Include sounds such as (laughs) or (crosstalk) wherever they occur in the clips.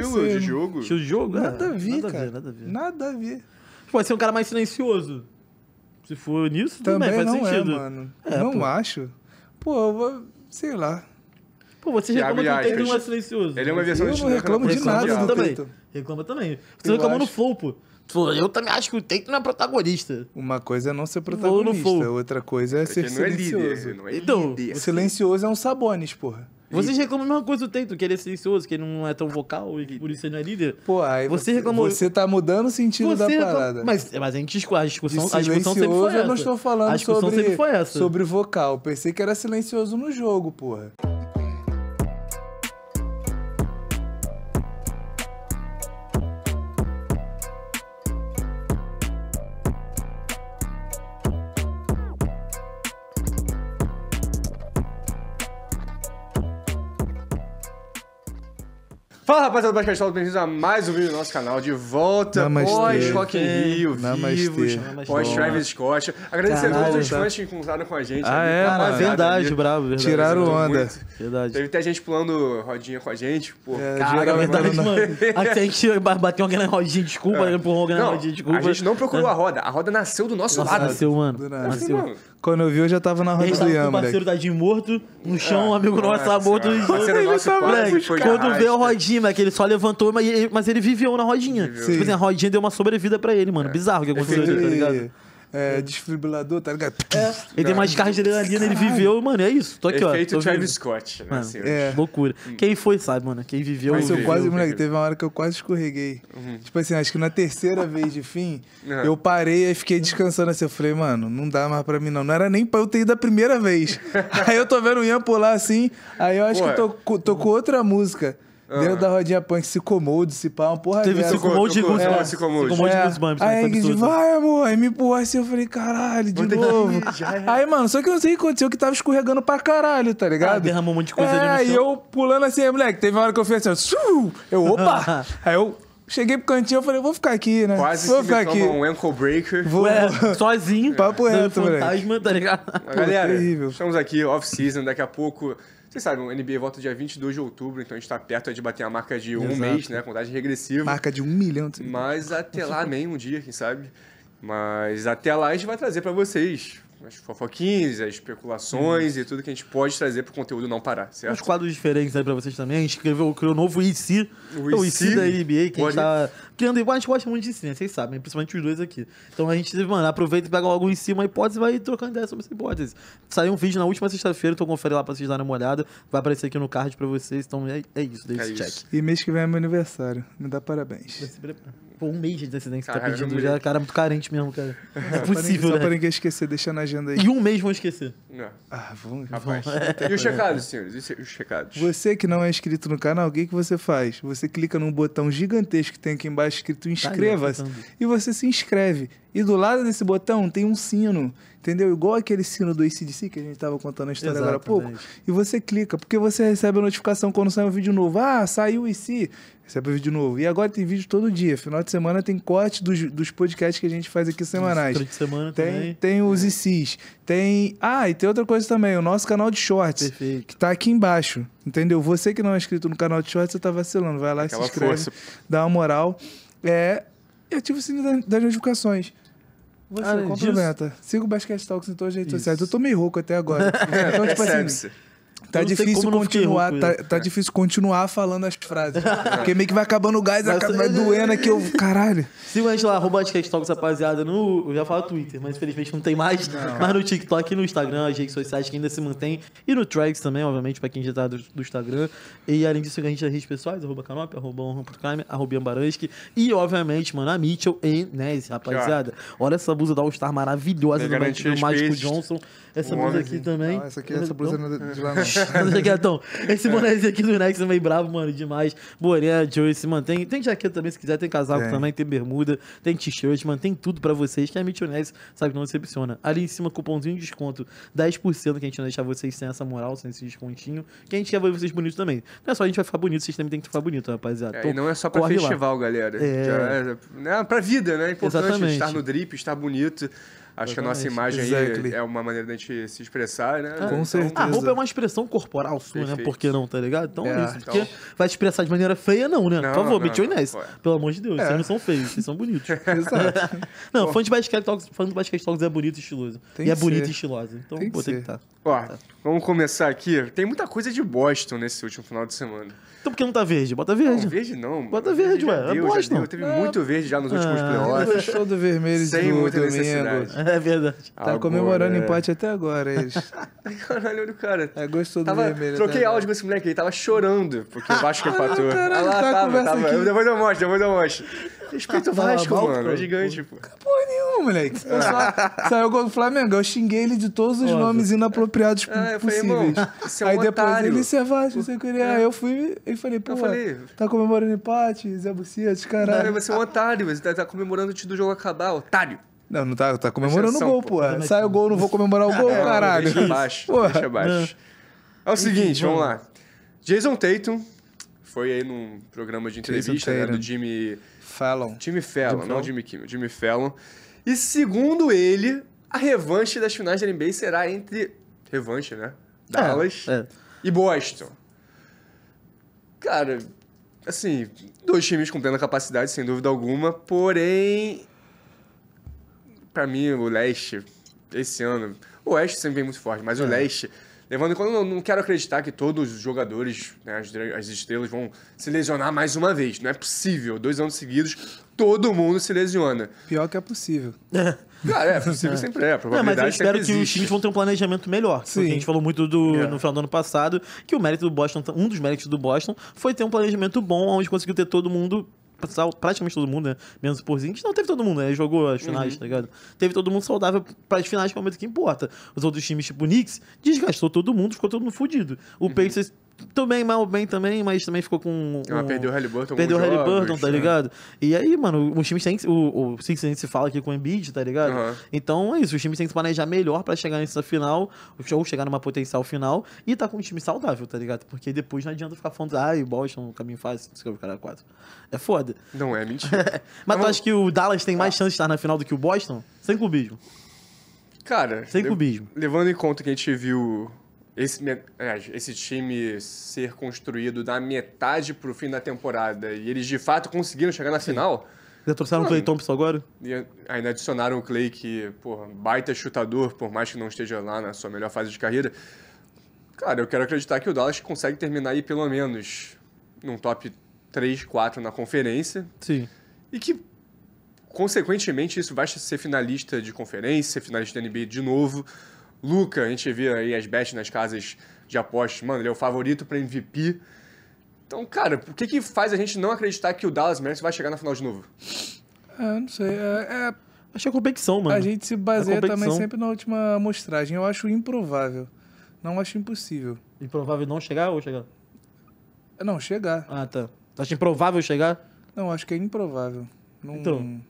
estilo de jogo. Estilo de jogo? É. Nada a ver, cara. nada a ver. Nada a ver. Pode ser é um cara mais silencioso. Se for nisso, também, também faz não é, sentido. É, mano. É, não pô. acho. Pô, eu vou. Sei lá. Pô, você já reclama que o Tatum não é silencioso. Ele é uma versão eu não reclamo de nada do também. Reclama também. Você eu reclamou acho. no Flow, pô. eu também acho que o Tatum não é protagonista. Uma coisa é não ser protagonista, outra coisa é ser silencioso. É é então, líder. O silencioso é um Sabonis, porra. Vocês reclamam a mesma coisa do teto, que ele é silencioso, que ele não é tão vocal e por isso ele não é líder. Pô, aí você, reclamou... você tá mudando o sentido você da parada. Mas, mas a, gente, a discussão, a discussão sempre foi essa. eu não estou falando sobre, sobre vocal. Pensei que era silencioso no jogo, porra. Fala, rapaziada do Basquete Solo, bem-vindos a mais um vídeo do nosso canal. De volta Namastê. pós Rock in Rio, vivos, pós Travis Scott. Agradecer Caralho, a todos os tá. fãs que encontraram com a gente. Ah, é, é? verdade, bravo, verdade. Tiraram onda. Muito. Verdade. Teve até gente pulando rodinha com a gente. Pô, é, cara, verdade, mano. mano. (laughs) Até a gente bateu alguém na rodinha, desculpa, é. empurrou alguém na rodinha, desculpa. A gente não procurou é. a roda, a roda nasceu do nosso Nossa, lado. Nasceu, mano. Nasceu. nasceu. Quando eu vi, eu já tava na Hans Liam, O parceiro tá de morto, no chão, ah, um amigo nosso tá morto. E ele nosso tá moleque. Quando veio a rodinha, moleque, ele só levantou, mas ele, viveu na rodinha. Tipo assim, a rodinha deu uma sobrevida pra ele, mano. É. Bizarro o que aconteceu, ali, tá ligado? É, é, desfibrilador, tá ligado? É. Ele tem mais descarga de adrenalina, ele viveu, mano, é isso. Tô aqui, Efeito ó. Efeito Travis Scott, né? Mano, assim, é. Loucura. Hum. Quem foi, sabe, mano? Quem viveu... Mas eu viveu, quase, viveu. moleque, teve uma hora que eu quase escorreguei. Uhum. Tipo assim, acho que na terceira vez de fim, uhum. eu parei e fiquei descansando assim. Eu falei, mano, não dá mais pra mim não. Não era nem pra eu ter ido a primeira vez. (laughs) aí eu tô vendo o Ian pular assim, aí eu acho Ué. que tô tocou outra música. Ah. Dentro da rodinha punk, se comou se pá, uma porra Teve se comou de Goose é, Bumps. Se comou de Goose Bumps. Aí a Ingrid, vai, amor. Aí me empurrou assim, eu falei, caralho, de novo. (laughs) Aí, mano, só que eu não sei o que aconteceu, que tava escorregando pra caralho, tá ligado? Ah, derramou um monte de coisa ali no é, chão. Aí eu pulando assim, moleque, teve uma hora que eu fiz assim, eu, opa! (laughs) aí eu... Cheguei pro cantinho, eu falei, vou ficar aqui, né? Quase vou ficar aqui. um ankle breaker. Vou, Ué, (laughs) sozinho. Papo é reto, velho. Fantasma, tá ligado? Galera, Pô, estamos aqui, off-season, daqui a pouco vocês sabem, o NBA volta dia 22 de outubro, então a gente está perto de bater a marca de um Exato. mês, né? Contagem regressiva. Marca de um milhão. Mas até lá, nem um dia, quem sabe. Mas até lá a gente vai trazer para vocês as fofoquinhas, as especulações e uhum. tudo que a gente pode trazer pro conteúdo não parar, certo? Uns quadros diferentes aí para vocês também. A gente escreveu, criou o novo é IC, o IC, o IC da NBA, que pode... a gente tá criando igual. A gente gosta muito de IC, né? Vocês sabem, principalmente os dois aqui. Então a gente, mano, aproveita e pega logo em cima uma hipótese e vai trocando ideia sobre essa hipótese. Saiu um vídeo na última sexta-feira, então confere lá para vocês darem uma olhada. Vai aparecer aqui no card para vocês. Então é, é isso, deixa é esse isso. check. E mês que vem é meu aniversário. Me dá parabéns. Você se prepara pô, tipo, um mês de antecedência tá Caralho, tá pedindo já. Cara, muito carente mesmo, cara. é, é possível, Só para né? pra ninguém esquecer, deixa na agenda aí. E um mês vão esquecer. É. Ah, não. Ah, vamos. Rapaz. E os checados, senhores? E os checados? Você que não é inscrito no canal, o que, que você faz? Você clica num botão gigantesco que tem aqui embaixo escrito tá inscreva-se então. e você se inscreve. E do lado desse botão tem um sino, entendeu? Igual aquele sino do ICDC que a gente tava contando a história Exatamente. agora há pouco. E você clica, porque você recebe a notificação quando sai um vídeo novo. Ah, saiu o IC. Sempre é vídeo novo. E agora tem vídeo todo dia. Final de semana tem corte dos, dos podcasts que a gente faz aqui semanais. Final de semana tem, também. Tem os é. ICs. Tem. Ah, e tem outra coisa também, o nosso canal de shorts. Perfeito. Que tá aqui embaixo. Entendeu? Você que não é inscrito no canal de shorts, você tá vacilando. Vai lá Aquela se inscreve. Força. Dá uma moral. É. E ativa o sininho das notificações. Você ah, complementa. Siga o Basket Talks em todas as redes sociais. Eu tô meio rouco até agora. (laughs) então, tipo é assim. Tá difícil continuar, tá, tá, difícil continuar falando as frases. (laughs) porque meio que vai acabando o gás, acaba, vai doendo aqui, eu, (laughs) caralho. Siga a gente lá, arroba Talks, rapaziada, no, eu já falo Twitter, mas infelizmente não tem mais, não. (laughs) mas no TikTok e no Instagram, as redes sociais que ainda se mantém, e no Tracks também, obviamente, pra quem já tá do, do Instagram, e além disso, a gente nas redes pessoais, arroba Canop, arroba Honra.crime, arroba Ambaransky, e obviamente, mano, a Mitchell e Nese, rapaziada. Olha essa blusa da All Star maravilhosa do, do Magic Johnson, essa blusa aqui também. essa aqui, essa blusa é de lá no... É, esse é. bonézinho aqui do Nex é meio bravo, mano, demais. Boné, Joyce, se mantém. Tem jaqueta também, se quiser. Tem casaco também, tem bermuda, tem t-shirt, mantém tudo pra vocês. Que a Mitionese sabe que não decepciona. Ali em cima, cupomzinho de desconto, 10% que a gente não deixar vocês sem essa moral, sem esse descontinho. Que a gente quer ver vocês bonitos também. Não é só a gente vai ficar bonito, vocês também tem que ficar bonito, rapaziada. É, então, e não é só pra festival, lá. galera. É... Já é, né, pra vida, né? É importante Exatamente. estar no drip, estar bonito. Acho que a nossa imagem exactly. aí é uma maneira da gente se expressar, né? É, com então, certeza. A roupa é uma expressão corporal sua, né? Perfeito. né? Por que não, tá ligado? Então é, é, isso. Porque então... vai te expressar de maneira feia, não, né? Não, Por favor, Mitchell Pelo amor de Deus, é. vocês não são feios, vocês são bonitos. (laughs) Exato. não, fã de basquete talks, fã de basquete talks é bonito e estiloso. Tem e é bonito e estiloso. Então, tem pô, que tem que estar. Tá. Ó, tá. vamos começar aqui. Tem muita coisa de Boston nesse último final de semana. Então por que não tá verde? Bota verde. Não, verde não. Mano. Bota verde, verde é ué. É Deu, é Boston. Deu. Teve é. muito verde já nos últimos playoffs. Todo vermelho Sem muita necessidade. (laughs) É verdade. Tá agora... comemorando é. empate até agora, eles. (laughs) Caralho, olha o cara. É, gostou do vermelho. Troquei áudio com esse moleque, ele tava chorando, porque o Vasco empatou. Ah, caralho, ah, lá, tá tava, tava. Aqui. Depois eu mostro, depois eu mostro. Respeita o Vasco, mal, mano. é gigante, pô. Porra nenhuma, moleque. Só, (laughs) saiu o gol do Flamengo. Eu xinguei ele de todos os Óbvio. nomes inapropriados ah, possíveis. Falei, é um aí depois otário. ele se avasta, é você queria. Aí eu fui e falei, pô, falei, tá comemorando empate, Zé Bucete, caralho. Cara, você é um otário, você tá, tá comemorando antes do jogo acabar, otário. Não, não tá, tá comemorando o gol, pô. pô. É, sai o gol, não vou comemorar o gol, é, (laughs) caralho. Deixa abaixo, deixa abaixo. É o seguinte, vamos lá. Jason Tatum foi aí num programa de entrevista né, do Jimmy... Fallon. Jimmy Fallon, Jimmy não Fallon. Jimmy Kimmel, Jimmy Fallon. E segundo ele, a revanche das finais da NBA será entre... Revanche, né? É, Dallas é, é. e Boston. Cara, assim, dois times com plena capacidade, sem dúvida alguma, porém para mim, o leste, esse ano. O oeste sempre vem muito forte, mas é. o leste. Levando em conta, eu não quero acreditar que todos os jogadores, né, as, as estrelas, vão se lesionar mais uma vez. Não é possível. Dois anos seguidos, todo mundo se lesiona. Pior que é possível. Cara, (laughs) é. Ah, é possível é. sempre é. A probabilidade é, mas eu espero que os times vão ter um planejamento melhor. Sim. a gente falou muito do, é. no final do ano passado que o mérito do Boston, um dos méritos do Boston, foi ter um planejamento bom, onde conseguiu ter todo mundo praticamente todo mundo, né? Menos o Porzingis. Não teve todo mundo, né? Ele jogou as finais, uhum. tá ligado? Teve todo mundo saudável para as finais, que é o momento que importa. Os outros times, tipo o Knicks, desgastou todo mundo, ficou todo mundo fudido. O uhum. Pacers tudo bem, mal bem também, mas também ficou com. Um, ah, perdeu o Halliburton. Perdeu o Halliburton, tá né? ligado? E aí, mano, os times têm. O, o Sixers se fala aqui com o Embiid, tá ligado? Uhum. Então é isso, os times têm que se planejar melhor pra chegar nessa final, ou chegar numa potencial final, e tá com um time saudável, tá ligado? Porque depois não adianta ficar falando, ah, o Boston, caminho fácil, não sei o que, cara, é quatro. É foda. Não é, mentira. (laughs) mas não, tu acha que o Dallas tem mais ah. chance de estar na final do que o Boston? Sem clubismo. Cara. Sem clubismo. Levando em conta que a gente viu esse, esse time ser construído da metade pro fim da temporada e eles de fato conseguiram chegar na Sim. final. Já trouxeram o Clay Thompson agora? E ainda adicionaram o Clay, que, porra, baita chutador, por mais que não esteja lá na sua melhor fase de carreira. Cara, eu quero acreditar que o Dallas consegue terminar aí pelo menos num top 3, 4 na conferência. Sim. E que, consequentemente, isso vai ser finalista de conferência, finalista da NBA de novo. Luca, a gente via aí as bets nas casas de apostas. Mano, ele é o favorito para MVP. Então, cara, por que, que faz a gente não acreditar que o Dallas Mavericks vai chegar na final de novo? É, não sei. É, é... Acho que é competição, mano. A gente se baseia é também sempre na última amostragem. Eu acho improvável. Não acho impossível. Improvável não chegar ou chegar? Não, chegar. Ah, tá. Acha improvável chegar? Não, acho que é improvável. Não... Então,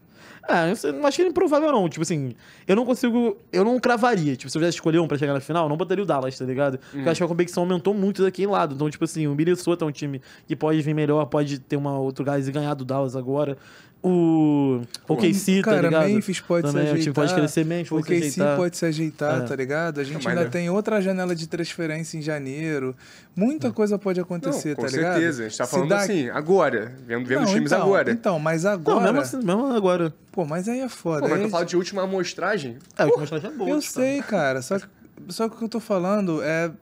ah, eu não acho que é improvável, não. Tipo assim, eu não consigo. Eu não cravaria. Tipo, se eu tivesse escolher um pra chegar na final, não botaria o Dallas, tá ligado? Porque eu hum. acho que a competição aumentou muito daquele lado. Então, tipo assim, o Minnesota é um time que pode vir melhor, pode ter uma outro gás e ganhar do Dallas agora o OKC, tá ligado? Memphis pode Também, se tipo, ajeitar. O time pode crescer Memphis, pode se ajeitar. pode se ajeitar, é. tá ligado? A gente é, ainda é. tem outra janela de transferência em janeiro. Muita hum. coisa pode acontecer, não, tá ligado? Com certeza, a gente tá falando dá... assim, agora. Vendo, vendo não, os times então, agora. Então, mas agora... Não, mesmo, assim, mesmo agora. Pô, mas aí é foda. Pô, mas tu fala de última amostragem. É, a última amostragem é boa. Eu tipo, sei, né? cara, só que, só que o que eu tô falando é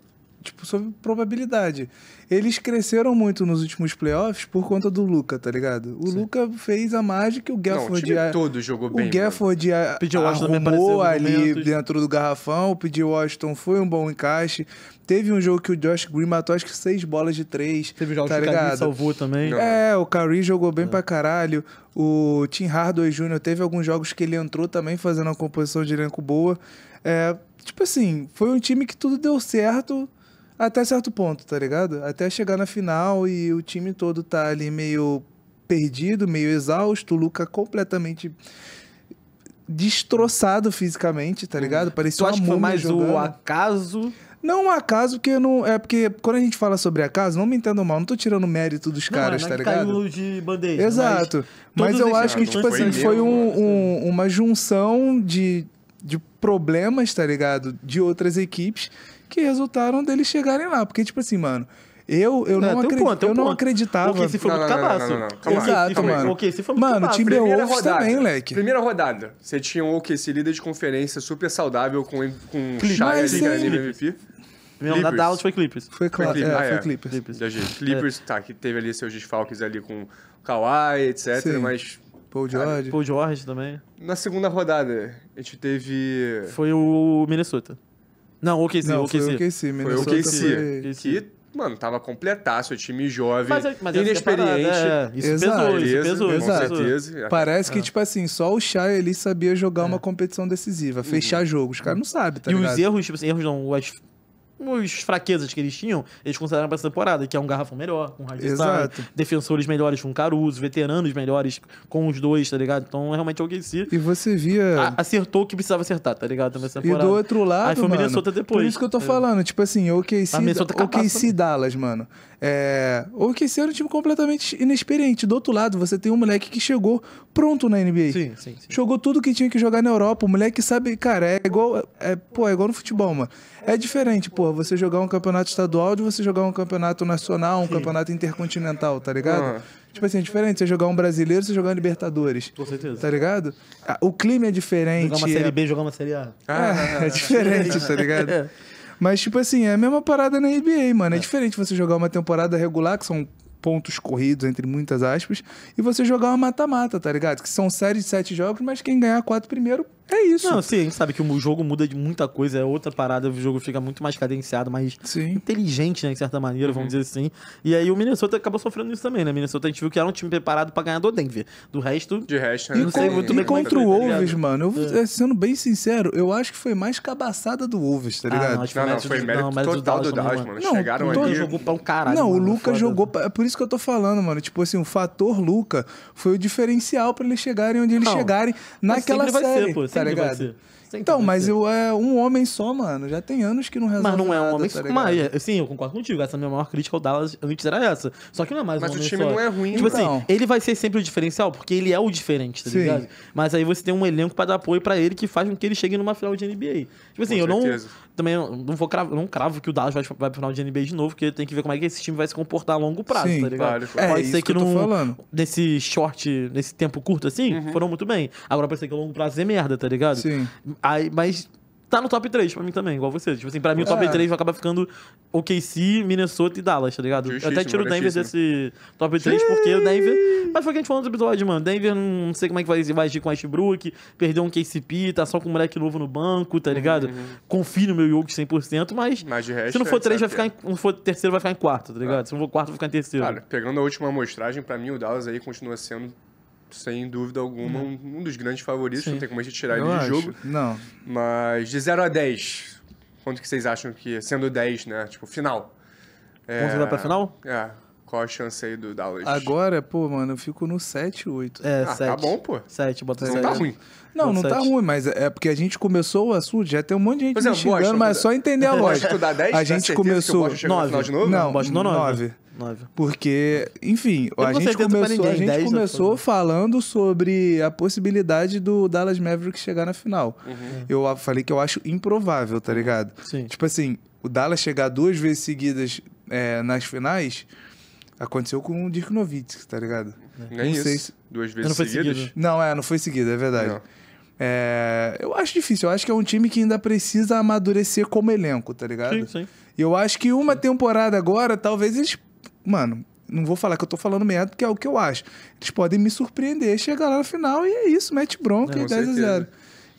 tipo, sobre probabilidade. Eles cresceram muito nos últimos playoffs por conta do Luca, tá ligado? O Sim. Luca fez a mágica, que o Gafford... Não, o todo jogou bem. O Gafford a, arrumou ali momentos. dentro do garrafão, o P.J. Washington foi um bom encaixe. Teve um jogo que o Josh Green matou acho que seis bolas de três, Teve jogos tá que ligado? o Kyrie salvou também. É, o Curry jogou bem é. pra caralho. O Tim Hardaway Jr. teve alguns jogos que ele entrou também fazendo uma composição de elenco boa. É, tipo assim, foi um time que tudo deu certo até certo ponto, tá ligado? Até chegar na final e o time todo tá ali meio perdido, meio exausto, o Luca completamente destroçado fisicamente, tá uhum. ligado? Parecia tu acha uma que foi mais jogando. o acaso? Não um acaso, porque não. É porque quando a gente fala sobre acaso, não me entendo mal, não tô tirando mérito dos não, caras, tá é ligado? Caiu de bandeja, Exato. Mas, mas eu acho que, tipo assim, foi, foi um, né? um, uma junção de, de problemas, tá ligado? De outras equipes que resultaram deles chegarem lá. Porque, tipo assim, mano, eu, eu não, não, acredit... um ponto, eu um não acreditava. Porque se foi muito cabaço. Exato, mano. Porque se foi muito cabaço. Mano, time também, moleque. Primeira rodada. Você tinha um OKC líder de conferência super saudável com, com o Shai ali ganhando MVP. Não, da Dallas foi Clippers. Foi, cl... foi, Clippers. É, ah, é, foi Clippers. Clippers. É. Clippers, é. tá, que teve ali seus desfalques ali com Kawhi, etc, Sim. mas... Paul George. Paul George também. Na segunda rodada, a gente teve... Foi o Minnesota. Não, OKC, não, OKC. Foi OKC, Minnesota foi OKC. Foi... Que, mano, tava completasse seu time jovem, mas, é- mas é inexperiente. é, isso Exato. pesou, isso pesou, Exato. certeza. Parece é. que, ah. tipo assim, só o Shai ele sabia jogar é. uma competição decisiva, fechar uhum. jogo. Os caras não sabem, tá E ligado? os erros, tipo assim, erros não, as os fraquezas que eles tinham, eles consideraram para essa temporada, que é um garrafão melhor, com Rajdistar, defensores melhores com Caruso, veteranos melhores com os dois, tá ligado? Então, realmente, o OKC... E você via... A, acertou o que precisava acertar, tá ligado? temporada. E do outro lado, Aí foi mano, Minnesota depois. Por isso que eu tô falando, tipo assim, o OKC, OKC Dallas, mano. É, ou que esse era um time completamente inexperiente. Do outro lado, você tem um moleque que chegou pronto na NBA. Sim, sim, sim. Jogou tudo que tinha que jogar na Europa. O moleque sabe, cara, é igual. É, pô, é igual no futebol, mano. É diferente, pô, você jogar um campeonato estadual de você jogar um campeonato nacional, um sim. campeonato intercontinental, tá ligado? Ah. Tipo assim, é diferente você jogar um brasileiro, você jogar um Libertadores. Com certeza. Tá ligado? Ah, o clima é diferente. Jogar uma Série é B, jogar uma Série A. Ah, (laughs) é, é diferente, tá ligado? (laughs) É. Mas, tipo assim, é a mesma parada na NBA, mano. É, é diferente você jogar uma temporada regular, que são pontos corridos, entre muitas aspas, e você jogar uma mata-mata, tá ligado? Que são séries de sete jogos, mas quem ganhar quatro primeiro é isso. Não, sim, a gente sabe que o jogo muda de muita coisa, é outra parada, o jogo fica muito mais cadenciado, mais sim. inteligente, né, de certa maneira, uhum. vamos dizer assim. E aí o Minnesota acabou sofrendo isso também, né? Minnesota a gente viu que era um time preparado para ganhar do Denver. Do resto. De resto, né? Não sei muito bem é contra tá o Wolves, mano, eu, é. sendo bem sincero, eu acho que foi mais cabaçada do Wolves, tá ah, ligado? Ah, não, acho não, não, foi mérito, não, mérito total do Dallas, mano. Não, Chegaram todo... Então ali. jogou pra um caralho. Não, o Lucas jogou. Pra... É por isso que eu tô falando, mano. Tipo assim, o fator Luca foi o diferencial para eles chegarem onde eles chegarem naquela série tá ligado? Então, mas eu é um homem só, mano. Já tem anos que não resolve. Mas não é um homem tá só. Tá sim, eu concordo contigo. Essa é a minha maior crítica ao Dallas antes era essa. Só que não é mais mas um homem só. Mas o time não é ruim, Tipo assim, então. assim, ele vai ser sempre o diferencial, porque ele é o diferente, tá sim. ligado? Mas aí você tem um elenco pra dar apoio pra ele que faz com que ele chegue numa final de NBA. Tipo assim, com eu certeza. não também não vou cravo, não cravo que o Dallas vai, vai pro final de NBA de novo, porque tem que ver como é que esse time vai se comportar a longo prazo, Sim, tá ligado? Claro. Pode é ser que, que nesse short, nesse tempo curto assim, uhum. foram muito bem. Agora pode ser que a longo prazo é merda, tá ligado? Sim. Aí, mas tá no top 3 pra mim também, igual você. Tipo assim, pra mim o top 3 é. vai acabar ficando OKC, Minnesota e Dallas, tá ligado? Justíssimo, eu até tiro o Denver desse top 3, Sim. porque o Denver. Mas foi o que a gente falou no episódio, mano. Denver não sei como é que vai, vai agir com o Ashbrook, perdeu um KCP, tá só com um moleque novo no banco, tá ligado? Uhum. uhum. Confio no meu Yogi 100%, mas. mas resto, se não for 3, é vai ficar é. em, se não for terceiro, vai ficar em quarto, tá ligado? Ah. Se não for quarto, vai ficar em terceiro. Cara, pegando a última amostragem, pra mim o Dallas aí continua sendo sem dúvida alguma, uhum. um, um dos grandes favoritos. Sim. Não tem como a gente tirar eu ele do jogo. Não. Mas de 0 a 10, quanto que vocês acham que, sendo 10, né? Tipo, final. É... Vamos pra final? É. Qual a chance aí do Dallas? Agora, pô, mano, eu fico no 7, 8. É, ah, 7. Tá bom, pô. 7, bota não 7. Não tá ruim. Não, não 7. tá ruim, mas é, é porque a gente começou o assunto, já tem um monte de gente pois é, xingando, mas dá... só entender a (laughs) lógica. a gente começou... 9. Não, não, 9. 9. Porque, enfim, a gente começou, a gente começou falando sobre a possibilidade do Dallas Mavericks chegar na final. Uhum. Eu falei que eu acho improvável, tá ligado? Sim. Tipo assim, o Dallas chegar duas vezes seguidas é, nas finais aconteceu com o Dirk Nowitzki, tá ligado? É. Não, não sei se... Duas vezes não seguidas? Seguido. Não, é, não foi seguida, é verdade. Não. É, eu acho difícil. Eu acho que é um time que ainda precisa amadurecer como elenco, tá ligado? Sim, sim. E eu acho que uma temporada agora, talvez eles mano, não vou falar que eu tô falando merda, porque é o que eu acho. Eles podem me surpreender, chegar lá no final e é isso, mete bronca é, e 10 a 0.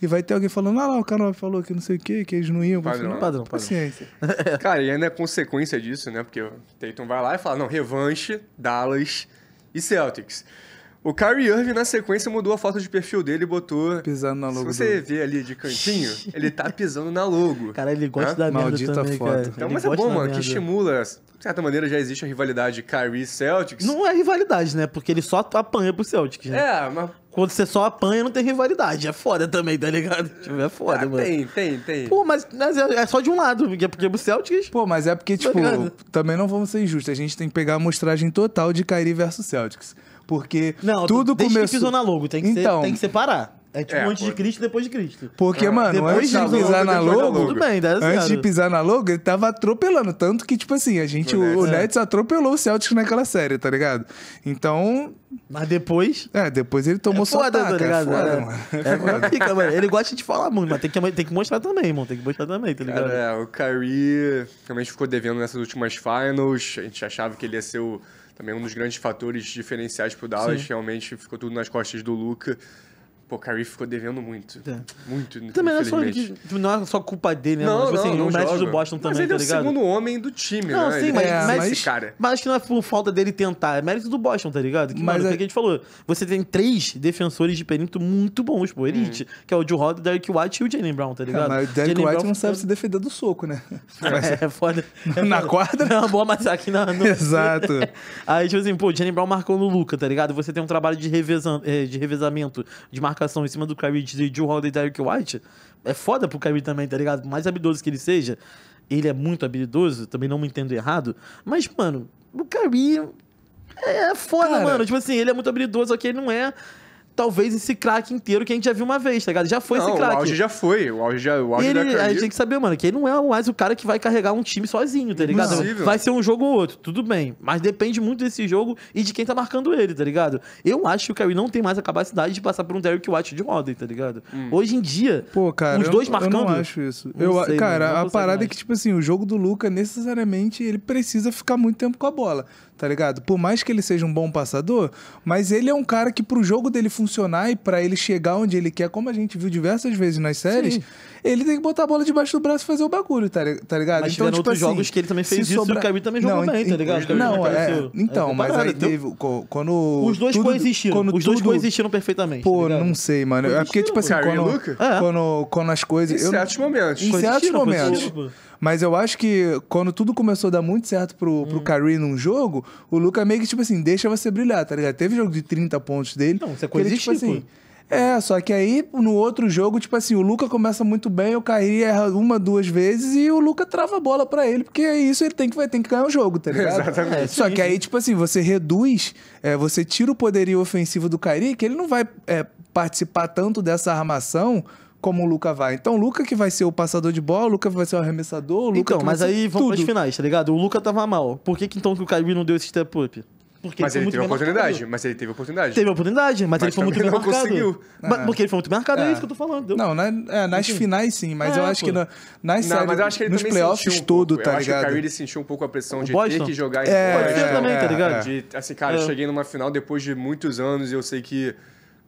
E vai ter alguém falando, ah lá, o Carol falou que não sei o quê, que eles não iam. Padrão, falar, padrão, paciência. Tipo padrão. Assim, (laughs) cara, e ainda é consequência disso, né? Porque o Tatum vai lá e fala, não, revanche, Dallas e Celtics. O Kyrie Irving, na sequência, mudou a foto de perfil dele e botou. Pisando na logo. Se você dele. vê ali de cantinho, ele tá pisando na logo. (laughs) Cara, ele gosta né? da merda Maldita também, foto. Cara. Então, mas é bom, mano, que estimula. De certa maneira, já existe a rivalidade Kyrie Celtics. Não é rivalidade, né? Porque ele só apanha pro Celtics, né? É, mas. Quando você só apanha, não tem rivalidade. É foda também, tá ligado? É. Tipo, é foda, ah, mano. Tem, tem, tem. Pô, mas, mas é, é, só de um lado, porque, é porque é pro Celtics. Pô, mas é porque, tá tipo, também não vamos ser injustos. A gente tem que pegar a mostragem total de Kyrie versus Celtics. Porque não, tudo começou... que pisou na logo, tem que, então, ser, tem que separar. É tipo é, antes de Cristo depois de Cristo. Porque, é. mano, depois antes de pisar na logo, tudo bem, dá antes de pisar na logo, ele tava atropelando. Tanto que, tipo assim, a gente, o, o, Nets é. atropelou o Celtics naquela série, tá ligado? Então. Mas depois. É, depois ele tomou é tá é ligado? É. é foda, mano. É Fica, mano. Ele gosta de falar muito, mas tem que, tem que mostrar também, irmão. Tem que mostrar também, tá ligado? Cara, é, o Kyrie realmente ficou devendo nessas últimas finals. A gente achava que ele ia ser o também um dos grandes fatores diferenciais para o Dallas, Sim. realmente ficou tudo nas costas do Luca. Pô, o Kyrie ficou devendo muito. É. Muito, Também não é, só, não é só culpa dele, né? Não, mas, tipo, assim, não, o Nets do Boston mas também, mas ele é tá o segundo homem do time, não, né? Sim, mas, é, mas, esse cara. mas que não é por falta dele tentar. É mérito do Boston, tá ligado? Que, mas mano, é... que a gente falou. Você tem três defensores de perímetro muito bons, pô. Elite. Hum. Que é o Joe Rod, o Derek White e o Jalen Brown, tá é, ligado? É, mas o Derek White Brown não sabe se defender do soco, né? (laughs) É, é, foda. (laughs) na quadra? uma boa, mas aqui na... Exato. (laughs) Aí, tipo assim, pô, o Jalen Brown marcou no Luca, tá ligado? Você tem um trabalho de, eh, de revezamento, de marca marcação em cima do Kyrie de Drew Holiday e Derek White, é foda pro Kyrie também, tá ligado? Por mais habilidoso que ele seja, ele é muito habilidoso, também não me entendo errado, mas, mano, o Kyrie é foda, Cara. mano. Tipo assim, ele é muito habilidoso, ok, que ele não é talvez esse craque inteiro que a gente já viu uma vez, tá ligado? Já foi não, esse craque. O auge já foi, o auge já. O auge ele, A gente tem que saber, mano, que ele não é mais o cara que vai carregar um time sozinho, tá ligado? Impossível. Vai ser um jogo ou outro, tudo bem. Mas depende muito desse jogo e de quem tá marcando ele, tá ligado? Eu acho que o Kyrie não tem mais a capacidade de passar por um Derrick White de Rodden, tá ligado? Hum. Hoje em dia, Pô, cara, os dois eu, marcando. Eu não acho isso. Não eu, sei, cara, a parada é mais. é que, tipo assim, o jogo do Luca, necessariamente, ele precisa ficar muito tempo com a bola tá ligado? Por mais que ele seja um bom passador, mas ele é um cara que pro jogo dele funcionar e para ele chegar onde ele quer, como a gente viu diversas vezes nas séries, Sim. ele tem que botar a bola debaixo do braço e fazer o bagulho, tá, tá ligado? Mas então, tipo outros assim, jogos que ele também fez isso sobra... e o Kyrie também jogou não, bem, tá ligado? Não, é, então, é mas aí teve, então. quando... Os dois tudo, coexistiram, quando os dois tudo... coexistiram perfeitamente. Tá pô, tá não sei, mano. É porque, tipo assim, quando, é. quando, quando, as coisas... Em certos momentos. Em certos momentos. Mas eu acho que quando tudo começou a dar muito certo pro, hum. pro num jogo, o Luca meio que, tipo assim, deixa você brilhar, tá ligado? Teve jogo de 30 pontos dele. Não, você é coisa ele, tipo, tipo assim. É, só que aí no outro jogo, tipo assim, o Luca começa muito bem, o Kyrie erra uma, duas vezes e o Luca trava a bola para ele, porque é isso ele tem que, vai, tem que ganhar o jogo, tá (laughs) ligado? Exatamente. Só que aí, tipo assim, você reduz, é, você tira o poderio ofensivo do Kyrie, que ele não vai é, participar tanto dessa armação como o Luca vai. Então, o Luca que vai ser o passador de bola, o Luca vai ser o arremessador, o Luca Então, mas aí vamos tudo. pras finais, tá ligado? O Luca tava mal. Por que, que então que o Kyrie não deu esse step up? Porque mas ele, teve oportunidade, marcado. mas ele teve oportunidade. Teve oportunidade, mas, Mas ele foi muito bem não marcado. conseguiu. Mas- É. Porque ele foi muito bem marcado, é, É. isso que eu tô falando. Não, na- é, nas finais sim, mas É, eu acho pô. que na, nas Não, séries, mas eu acho que ele nos playoffs um tudo, tá eu acho que o Kyrie ele sentiu um pouco a pressão O de Boston? ter que jogar em É, Pode é, também, tá é, ligado? De, assim, cara, É. eu cheguei numa final depois de muitos anos e eu sei que,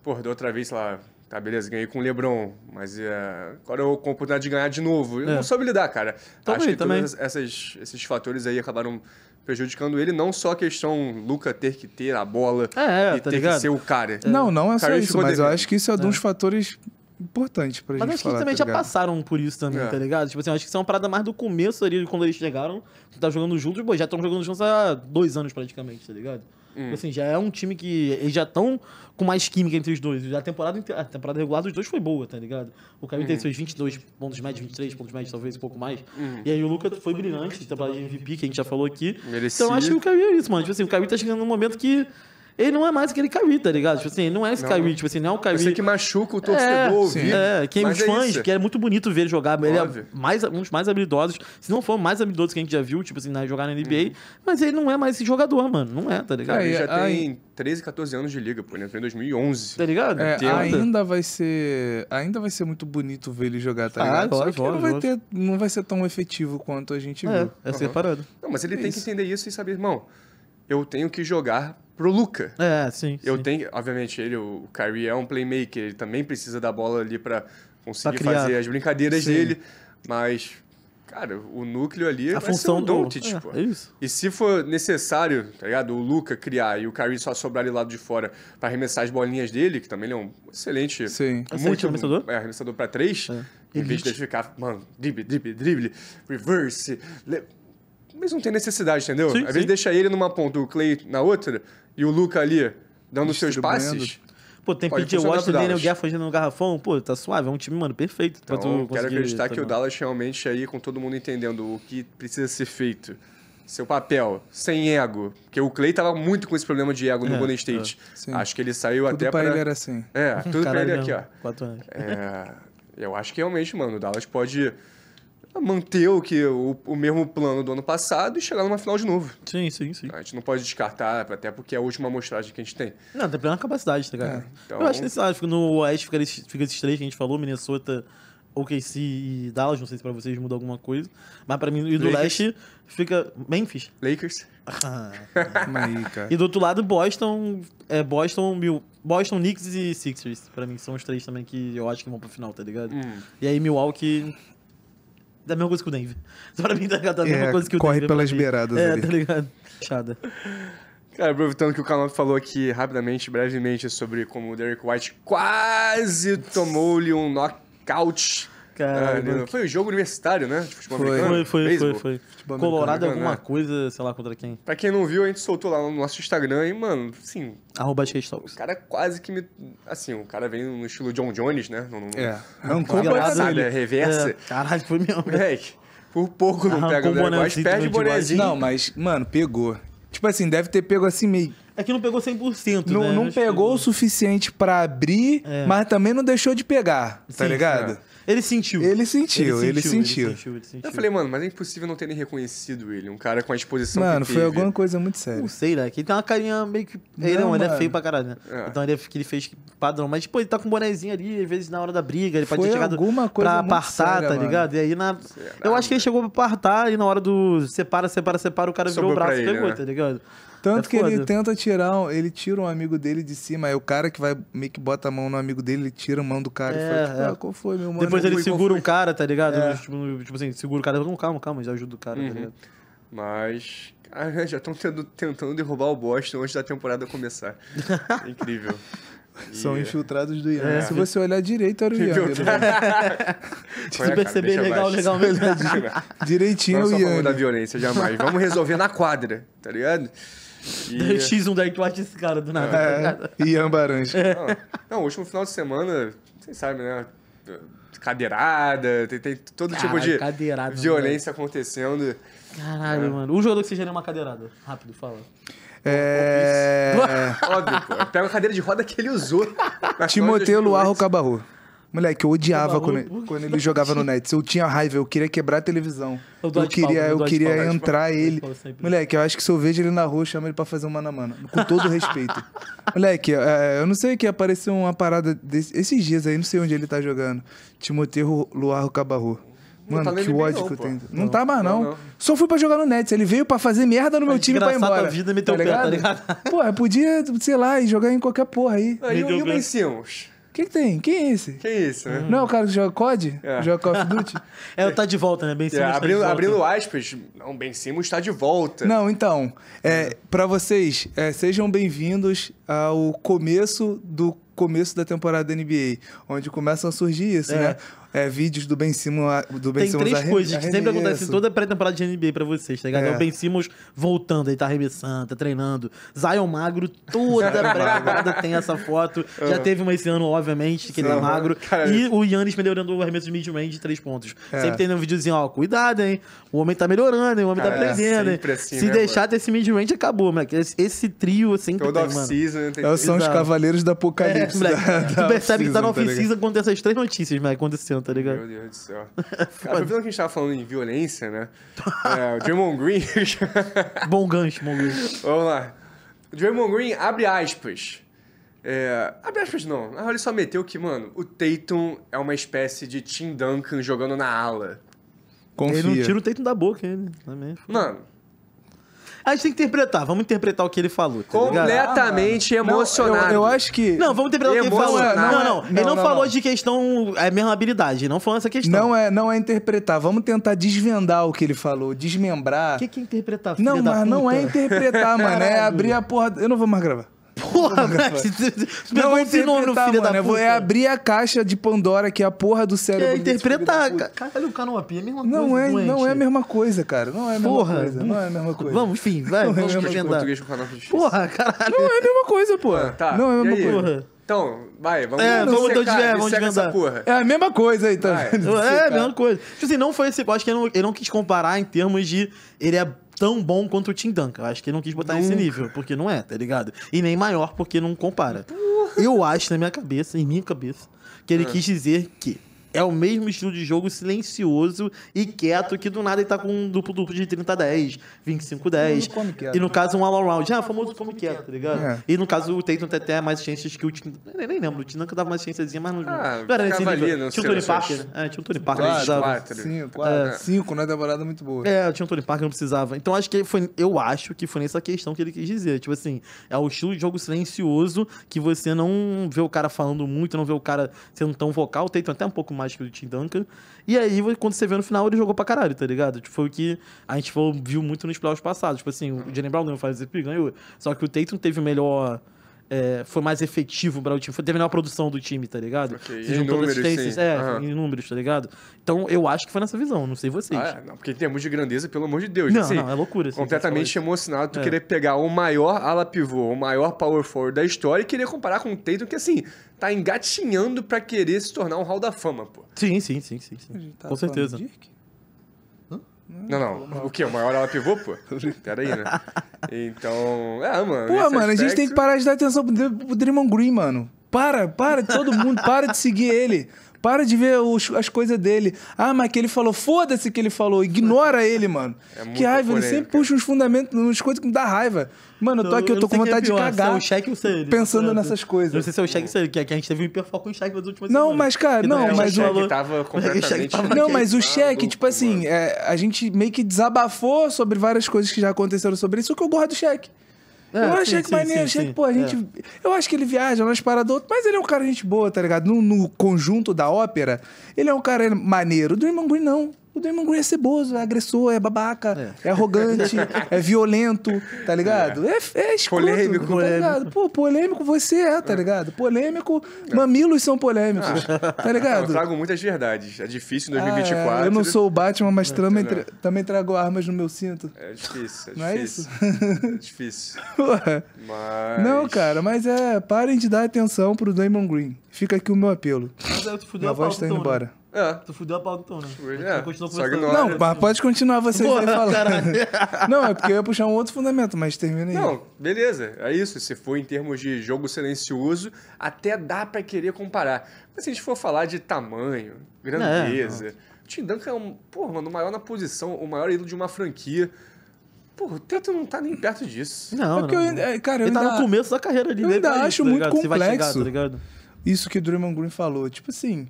porra, da outra vez, sei lá, Tá, beleza, ganhei com o Lebron, mas é, agora eu com a oportunidade de ganhar de novo. Eu é. não soube lidar, cara. Também, Acho que também. todos essas, esses fatores aí acabaram prejudicando ele, não só a questão Luca ter que ter a bola é, é, e tá ter ligado? que ser o cara. É. Não, não é só isso, mas devendo. eu acho que isso é um dos é. fatores importantes pra mas gente Mas acho que eles também tá já passaram por isso também, tá ligado? Tipo assim, acho que isso é uma parada mais do começo ali, quando eles chegaram, que tá jogando juntos, pô, já estão jogando juntos há dois anos praticamente, tá ligado? Hum. Assim, já é um time que. Eles já estão com mais química entre os dois. A temporada, a temporada regular dos dois foi boa, tá ligado? O Caio uhum. teve seus 22 pontos médios, 23 pontos médios, talvez um pouco mais. Hum. E aí o Lucas foi brilhante, temporada de MVP, que a gente já falou aqui. Merecido. Então acho que o Caio é isso, mano. Tipo assim, o Caio tá chegando num momento que ele não é mais aquele Kyrie, tá ligado? Tipo assim, ele não é esse não. Kyrie, tipo assim, não é o Kyrie. Você que machuca o é, torcedor é, É, quem os é é fãs, é que é muito bonito ver ele jogar. Óbvio. Ele é mais, um dos mais habilidosos, se não for mais habilidoso que a gente já viu, tipo assim, na, jogar na NBA. Uhum. Mas ele não é mais esse jogador, mano. Não é, tá ligado? É, ele já aí, tem 13, 14 anos de liga, pô. Ele entrou em 2011. Tá ligado? É, ainda vai ser. Ainda vai ser muito bonito ver ele jogar, tá ah, ligado? claro, Só que claro, não, vai ter, não vai ser tão efetivo quanto a gente viu. É, é uhum. separado. Não, mas ele tem isso. que entender isso e saber, irmão eu tenho que jogar pro Luca. É, sim. Eu sim. tenho, obviamente, ele, o Kyrie é um playmaker, ele também precisa da bola ali para conseguir pra fazer as brincadeiras sim. dele, mas cara, o núcleo ali a função do tipo. É, é isso. E se for necessário, tá ligado? O Luca criar e o Kyrie só sobrar ali do lado de fora para arremessar as bolinhas dele, que também ele é um excelente, Sim. muito excelente arremessador, é, arremessador para três, é. em vez de ficar, mano, drible, drible, drible, reverse, le mas não tem necessidade, entendeu? Sim, Às sim. vezes deixa ele numa ponta, o Clay na outra, e o Luca ali dando os seus passes. Pô, tem PJ Washington e Daniel Guerra fugindo no garrafão. Pô, tá suave. É um time, mano, perfeito. Então, quero conseguir... acreditar que o Dallas realmente aí, com todo mundo entendendo o que precisa ser feito, seu papel, sem ego. Porque o Clay tava muito com esse problema de ego é, no Golden é. State. É. Acho que ele saiu tudo até pra... Tudo pra ele era assim. É, tudo Caralho, pra ele aqui, ó. Quatro anos. É... Eu acho que realmente, mano, o Dallas pode é manter o, que, o, o mesmo plano do ano passado e chegar numa final de novo. Sim, sim, sim. A gente não pode descartar, até porque é a última amostragem que a gente tem. Não, depende tá da capacidade, tá ligado? É, então... Eu acho que nesse lado, no Oeste fica, fica esses três que a gente falou, Minnesota, OKC e Dallas, não sei se pra vocês muda alguma coisa. Mas pra mim, e do Lakers. Leste fica Memphis. Lakers. (laughs) e do outro lado, Boston, é, Boston, Mil Boston, Knicks e Sixers. Pra mim, são os três também que eu acho que vão pra final, tá ligado? Hum. E aí, Milwaukee da mesma coisa que o Denver. (laughs) Pra mim, tá ligado? Da é, mesma coisa que o corre Denver. Corre pelas beiradas é, ali. tá ligado? Chada. Cara, aproveitando que o canal falou aqui rapidamente, brevemente, sobre como o Derek White quase tomou-lhe um knockout Caramba. É, foi o jogo universitário, né? tipo foi, Foi, foi, foi, Colorado é alguma né? coisa, sei lá contra quem. Pra quem não viu, a gente soltou lá no nosso Instagram e, mano, assim. Arroba Talks. O cara quase que me. Assim, o cara vem no estilo John Jones, né? No, no, é. Não culpa nada, né? reversa. É, caralho, foi mesmo. Moleque, por pouco não pega né? o Dragon Perde o bonezinho. Não, mas, mano, pegou. Tipo assim, deve ter pego assim meio. É que não pegou 100%, não, né? Não pegou que... o suficiente para abrir, é. mas também não deixou de pegar, tá Sim, ligado? É. Ele sentiu. Ele sentiu, ele, sentiu, Eu falei, mano, mas é impossível não terem reconhecido ele. Um cara com a disposição Mano, foi teve. alguma coisa muito séria. Não sei, né? Que ele tem uma carinha meio que. Ele não, não ele é feio pra caralho, né? É. Então ele, é... ele fez padrão. Mas, tipo, ele tá com um bonezinho ali, às vezes na hora da briga, ele foi pode ter chegado alguma coisa pra apartar, séria, tá ligado? Mano. E aí na. Será, eu acho que ele chegou pra apartar e na hora do separa, separa, separa, o cara Sobrou virou o braço e pegou, né? tá ligado? Tanto é que ele tenta tirar, ele tira um amigo dele de cima, é o cara que vai meio que bota a mão no amigo dele, ele tira a mão do cara é, e fala, tipo, é. ah, qual foi, meu mano? Depois é ele segura o um cara, tá ligado? É. Tipo, tipo, assim, segura o cara, calma calma, calma, já ajuda o cara, tá uhum. tá ligado? Mas ah, (laughs) já estão tentando derrubar o Boston antes da temporada começar. (laughs) Incrível. São e... infiltrados do Ian. É. Se você olhar direito, era o Ian. Né? (laughs) Se perceber, legal, baixo. legal, Direitinho Não é o Ian. Não da violência, jamais. Vamos resolver na quadra, tá ligado? E... X1 Dark Watch esse cara do nada. Tá é, e Ambarange. É. Não, não, o último final de semana, vocês sabem, né? Cadeirada, tem, tem todo tipo Caralho, tipo de violência mano. acontecendo. Caralho, é. mano. Um jogador que seja uma cadeirada. Rápido, fala. É. (laughs) Óbvio, pô. Pega a cadeira de roda que ele usou. (laughs) Timoteo Luarro Cabarro. Moleque, eu odiava é quando, ele, quando ele jogava no Nets. Eu tinha raiva, eu queria quebrar a televisão. Eu, eu queria, palma, eu, eu queria palma, entrar palma, ele. Moleque, eu acho que se eu vejo ele na rua, eu chamo ele pra fazer um mano a mano. Com todo respeito. (laughs) Moleque, é, eu não sei que apareceu uma parada desse, esses dias aí, não sei onde ele tá jogando. Timoteo Luarro Cabarro. Mano, tá que ódio que eu tenho. Não, não tá mais, não. não. Só fui pra jogar no Nets. Ele veio pra fazer merda no meu é time pra ir embora. A vida meteu tá, pé, tá ligado? Pô, podia, sei lá, jogar em qualquer porra aí. Aí e o Glenn Simmons? que, que tem? Quem é esse? Quem é isso, né? Não é o cara que joga COD? É. Joga Call of Duty? (laughs) é, tá de volta, né? Ben é, Simmons. É, tá abrindo, abrindo aspas, não, Ben Simmons tá de volta. Não, então, é, hum. para vocês, é, sejam bem-vindos ao começo do começo da temporada da NBA, onde começam a surgir isso, é. né? é, vídeos do Ben Simmons. Do ben Tem Simmons três coisas que sempre acontecem em toda a pré-temporada de NBA pra vocês, tá ligado? É. o é. Ben Simmons voltando, ele tá arremessando, tá treinando. Zion Magro, toda (laughs) pré-temporada tem essa foto. Já é. teve uma esse ano, obviamente, que ele é magro. Cara, e o Yannis melhorando o arremesso de mid-range de três pontos. É. Sempre tem um videozinho, ó, cuidado, hein? O homem tá melhorando, hein? O homem cara, tá é, aprendendo, hein? Assim, Se deixar mano? desse mid-range, acabou, moleque. Esse, esse trio sempre Todo né? tem, mano. Tem... São os cavaleiros da apocalipse. É, (laughs) da, tu percebe que tá na off-season tá quando tem essas três notícias, moleque, acontecendo tá ligado? Meu Deus do céu. Aproveitando (laughs) ah, que a gente tava falando em violência, né? é, o Draymond (laughs) Green. (laughs) bom gancho, bom gancho. Vamos lá. O Draymond Green abre aspas. É, abre aspas não. Ah, ele só meteu que, mano, o Tatum é uma espécie de Tim Duncan jogando na ala. Confia. Ele não tira o Tatum da boca, ele. Também. Né? Mano a gente tem que interpretar. Vamos interpretar o que ele falou. Tá Completamente ligado? Ah, emocionado. Não, eu, eu, acho que. Não, vamos interpretar emocionado. o que ele falou. Não, não. não, não ele não, falou de questão. É mesma habilidade. Não falou essa questão. Não é, não é interpretar. Vamos tentar desvendar o que ele falou, desmembrar. O que, que é interpretar? Não, mas não é interpretar, mano. É abrir a porra. Eu não vou mais gravar. Porra, Max, não interpretar, filho mano. Vou, é abrir a caixa de Pandora, que é a porra do cérebro. É interpretar. cara Caralho, o canopia é a mesma não É, não é a mesma coisa, cara. Não é a mesma porra, coisa. Não é a mesma coisa. Vamos, enfim, vai. Não é vamos é Porra, caralho. Não é a mesma coisa, porra. Ah, tá. Não é a mesma coisa. Então, vai, vamos É, vamos vamos essa porra. É a mesma coisa aí, então. Vai, é, é a mesma coisa. Tipo assim, não foi esse. Acho que ele não, ele não quis comparar em termos de. Ele é tão bom quanto o Tim Duncan. Eu acho que ele não quis botar Nunca. nesse nível, porque não é, tá ligado? E nem maior, porque não compara. Eu acho na minha cabeça, em minha cabeça, que ele é. quis dizer que é o mesmo estilo de jogo silencioso e quieto que do nada ele tá com um duplo duplo de 30 10, 25 10. E no caso um all around, já ah, famoso como quieto, é, tá ligado? É. E no caso o Tatum até mais chances que o Tim, nem, nem lembro, o nunca dava mais chancezinha, mas não, ah, não era nesse Ali, não tinha o Tony Parker, né? é, tinha o Tony Parker, quatro, Cinco, quatro, é. cinco, né, temporada muito boa. É, tinha o Tony Parker, não precisava. Então acho que foi, eu acho que foi nessa questão que ele quis dizer, tipo assim, é o estilo de jogo silencioso que você não vê o cara falando muito, não vê o cara sendo tão vocal, o Tatum é até um pouco mais mágica do Tim Duncan. E aí, quando você vê no final, ele jogou pra caralho, tá ligado? Tipo, foi o que a gente viu muito nos playoffs passados. Tipo assim, o uhum. Jalen Brown ganhou o MVP, ganhou. Só que o Tatum teve melhor é, foi mais efetivo para o time. Foi, teve melhor produção do time, tá ligado? Okay. Seja em números, sim. É, uhum. em números, tá ligado? Então eu acho que foi nessa visão, não sei vocês. Ah, é, não, porque em termos de grandeza, pelo amor de Deus. Não, assim, não, é loucura. Assim, completamente emocionado tu é. querer pegar o maior ala pivô, o maior power forward da história e querer comparar com o Tatum, que assim, tá engatinhando para querer se tornar um Hall da Fama, pô. Sim, sim, sim, sim. sim. Tá com certeza. Dirk? Não, não. Hum, o quê? Uma hora ela pivou, pô? (laughs) Peraí, né? Então. É, mano. Pô, mano, aspecto... a gente tem que parar de dar atenção pro Draymond Green, mano. Para, para, todo mundo, para de seguir ele. Para de ver os, as coisas dele. Ah, mas que ele falou, foda-se que ele falou, ignora é ele, mano. É que raiva, ele sempre puxa uns fundamentos, uns coisas que me dá raiva. Mano, eu tô aqui, eu, eu tô com é vontade é pior, de cagar. Se é o cheque ou se é ele, Pensando é, nessas coisas. Eu não sei se é o cheque ou se ele, que a gente teve um hiperfoco em cheque nas últimas Não, semanas, mas, cara, não, não mas o. Cheque tava (laughs) completamente... Cheque tava não, mas o cheque, tipo assim, é, a gente meio que desabafou sobre várias coisas que já aconteceram sobre isso, o que eu gosto do cheque. É, eu achei sim, que maneiro, sim, achei que, pô, a gente. É. Eu acho que ele viaja nas paradas outro, mas ele é um cara gente boa, tá ligado? No, no, conjunto da ópera, ele é um cara maneiro. Do Irmão Green, não. O Draymond Green é ceboso, é agressor, é babaca, é, é arrogante, (laughs) é violento, tá ligado? É, é, é escroto, polêmico, tá ligado? Pô, polêmico você é, tá é. ligado? Polêmico, é. mamilos são polêmicos, ah. tá ligado? Eu trago muitas verdades. É difícil em 2024. Ah, eu não sou o Batman, mas também, também trago armas no meu cinto. É difícil, é não é difícil. É, isso? é difícil. (laughs) Mas... Não, cara, mas é. Parem de dar atenção pro Draymond Green. Fica aqui o meu apelo. Mas aí tu Minha voz tá indo embora. É. Tu fudeu a pauta então, né? Então é. Continua Não, Não, mas pode continuar você aí falando. (laughs) Não, é porque eu ia puxar um outro fundamento, mas termina aí. Não, beleza. É isso. Se for em termos de jogo silencioso, até dá pra querer comparar. Mas se a gente for falar de tamanho, grandeza... É, o Tim Duncan é um, porra, mano, o maior na posição, o maior ídolo de uma franquia. Porra, o Teto não tá nem perto disso. Não, É porque eu ainda- é, cara, eu Ele tá no começo da carreira ali. eu dele né? ainda tá acho isso, tá muito ligado? vai chegar, complexo. tá ligado? isso que o Draymond Green falou. Tipo assim,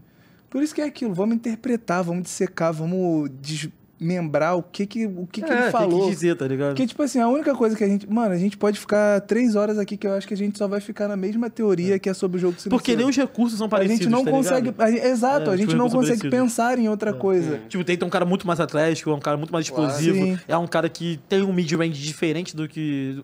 por isso que é aquilo, vamos interpretar, vamos dissecar, vamos desmembrar o que que, o que, é, que ele falou. É, tem que dizer, tá ligado? Que, tipo assim, a única coisa que a gente. Mano, a gente pode ficar três horas aqui que eu acho que a gente só vai ficar na mesma teoria é. que é sobre o jogo silencioso. Porque nem os recursos são parecidos. A gente não tá consegue. A, exato, é, a gente tipo, não consegue parecido. pensar em outra é. coisa. Tipo, tem, tem um cara muito mais atlético, é um cara muito mais explosivo, claro, é um cara que tem um mid-range diferente do que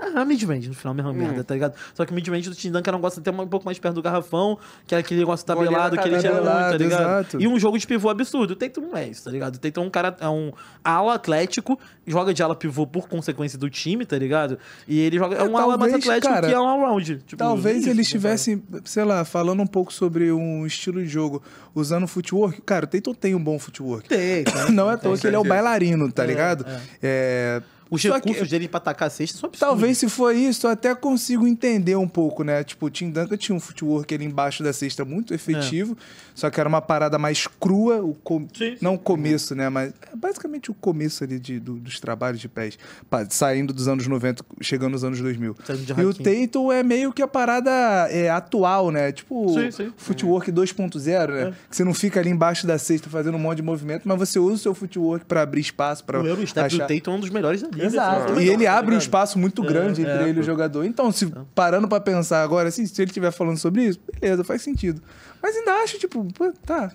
ah, mid-range, no final mesmo, hum. merda, tá ligado? Só que mid-range do Tindan, que era um negócio até um pouco mais perto do garrafão, que era aquele negócio tabelado, que ele gera muito, tá ligado? Exato. E um jogo de pivô absurdo. O Tatum é isso, tá ligado? O Tatum é um cara, é um ala atlético, joga de ala pivô por consequência do time, tá ligado? E ele joga, é, é um talvez, ala mais atlético cara, que é um all-round. Tipo, talvez isso, eles estivessem, tá sei lá, falando um pouco sobre um estilo de jogo, usando footwork. Cara, o Tatum tem um bom footwork. Tem, cara. (laughs) Não é à toa que ele é o bailarino, tá é, ligado? é... é os Só recursos que, dele pra atacar a cesta é são absurdos. Talvez se for isso, eu até consigo entender um pouco, né? Tipo, o Tim Duncan tinha um footwork ali embaixo da cesta muito efetivo, é. só que era uma parada mais crua, o com... Sim, não o começo, né? Mas é basicamente o começo ali de, do, dos trabalhos de pés, saindo dos anos 90, chegando nos anos 2000. E o Tatum é meio que a parada é, atual, né? Tipo, sim, sim. footwork né? é. 2.0, né? Que você não fica ali embaixo da cesta fazendo um monte de movimento, mas você usa o seu footwork para abrir espaço, para O Eurostep achar... o Tatum é um dos melhores ali. Exato. Assim, é e ele tá abre um espaço muito é, grande entre é. ele e o jogador. Então, se então. parando para pensar agora, assim, se ele estiver falando sobre isso, beleza, faz sentido. Mas ainda acho, tipo, pô, tá,